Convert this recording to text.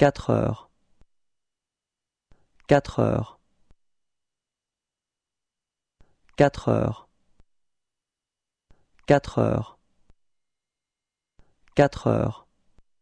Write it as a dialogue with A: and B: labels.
A: Quatre heures. Quatre heures. Quatre heures. Quatre heures. Quatre heures.